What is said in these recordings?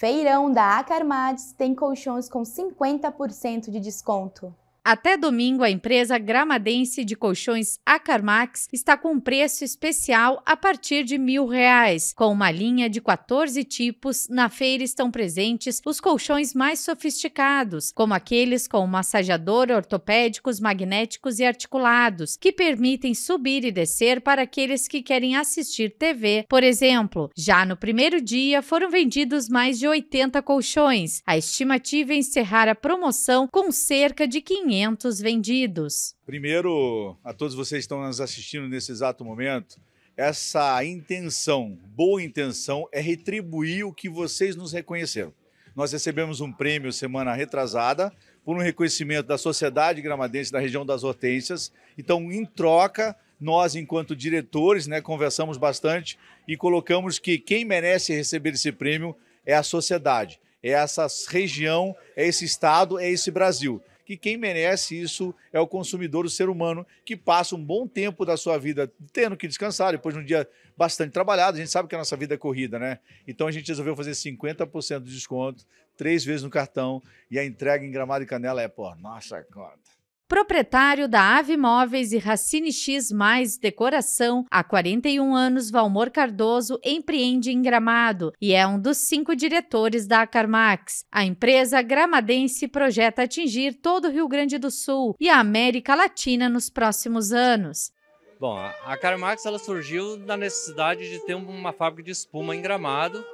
Feirão da Acarmades tem colchões com 50% de desconto. Até domingo, a empresa gramadense de colchões Acarmax está com um preço especial a partir de mil reais. Com uma linha de 14 tipos, na feira estão presentes os colchões mais sofisticados, como aqueles com massajador ortopédicos, magnéticos e articulados, que permitem subir e descer para aqueles que querem assistir TV, por exemplo. Já no primeiro dia, foram vendidos mais de 80 colchões. A estimativa é encerrar a promoção com cerca de 500 alimentos vendidos. Primeiro, a todos vocês que estão nos assistindo nesse exato momento, essa intenção, boa intenção, é retribuir o que vocês nos reconheceram. Nós recebemos um prêmio semana retrasada por um reconhecimento da Sociedade Gramadense da região das Hortênsias. Então, em troca, nós, enquanto diretores, né, conversamos bastante e colocamos que quem merece receber esse prêmio é a sociedade, é essa região, é esse estado, é esse Brasil que quem merece isso é o consumidor, o ser humano, que passa um bom tempo da sua vida tendo que descansar, depois de um dia bastante trabalhado, a gente sabe que a nossa vida é corrida, né? Então a gente resolveu fazer 50% de desconto, três vezes no cartão, e a entrega em Gramado e Canela é por nossa conta. Proprietário da Ave Móveis e Racine X Mais Decoração, há 41 anos, Valmor Cardoso empreende em Gramado e é um dos cinco diretores da Acarmax. A empresa gramadense projeta atingir todo o Rio Grande do Sul e a América Latina nos próximos anos. Bom, a Acarmax ela surgiu da necessidade de ter uma fábrica de espuma em Gramado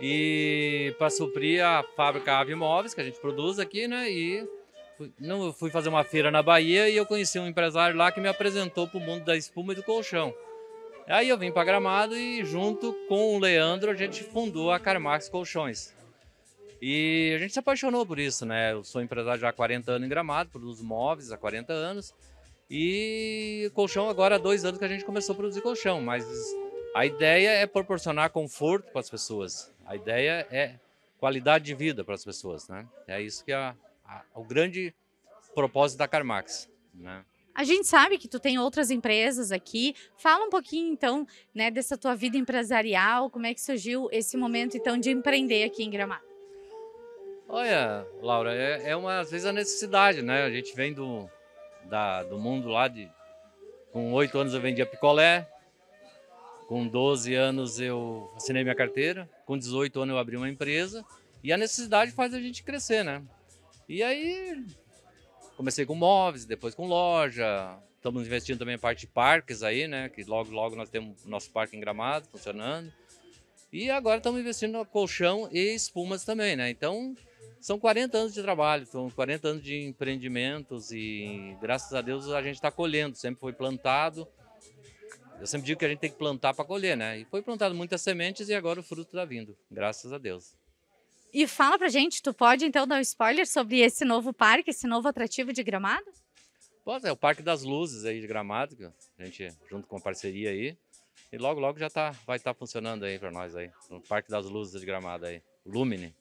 e para suprir a fábrica Ave Móveis que a gente produz aqui, né, e fui, não, fui fazer uma feira na Bahia e eu conheci um empresário lá que me apresentou para o mundo da espuma e do colchão. Aí eu vim para Gramado e junto com o Leandro a gente fundou a Carmax Colchões. E a gente se apaixonou por isso, né? Eu sou empresário já há 40 anos em Gramado, produzo móveis há 40 anos. E colchão agora há dois anos que a gente começou a produzir colchão, mas a ideia é proporcionar conforto para as pessoas. A ideia é qualidade de vida para as pessoas, né? É isso que é a a, o grande propósito da Carmax. Né? A gente sabe que tu tem outras empresas aqui. Fala um pouquinho então, né, dessa tua vida empresarial, como é que surgiu esse momento então de empreender aqui em Gramado? Olha, Laura, é, é uma às vezes a necessidade, né? A gente vem do da, do mundo lá de com oito anos eu vendia picolé, com 12 anos eu assinei minha carteira, com 18 anos eu abri uma empresa e a necessidade faz a gente crescer, né? E aí comecei com móveis, depois com loja. Estamos investindo também em parte de parques aí, né? Que logo, logo nós temos nosso parque em Gramado funcionando. E agora estamos investindo em colchão e espumas também, né? Então, são 40 anos de trabalho, são 40 anos de empreendimentos e graças a Deus a gente está colhendo, sempre foi plantado. Eu sempre digo que a gente tem que plantar para colher, né? E foi plantado muitas sementes e agora o fruto está vindo, graças a Deus. E fala pra gente, tu pode então dar um spoiler sobre esse novo parque, esse novo atrativo de Gramado? Pois é, o Parque das Luzes aí de Gramado, que a gente junto com a parceria aí. E logo logo já tá vai estar tá funcionando aí para nós aí, no Parque das Luzes de Gramado aí, Lumine.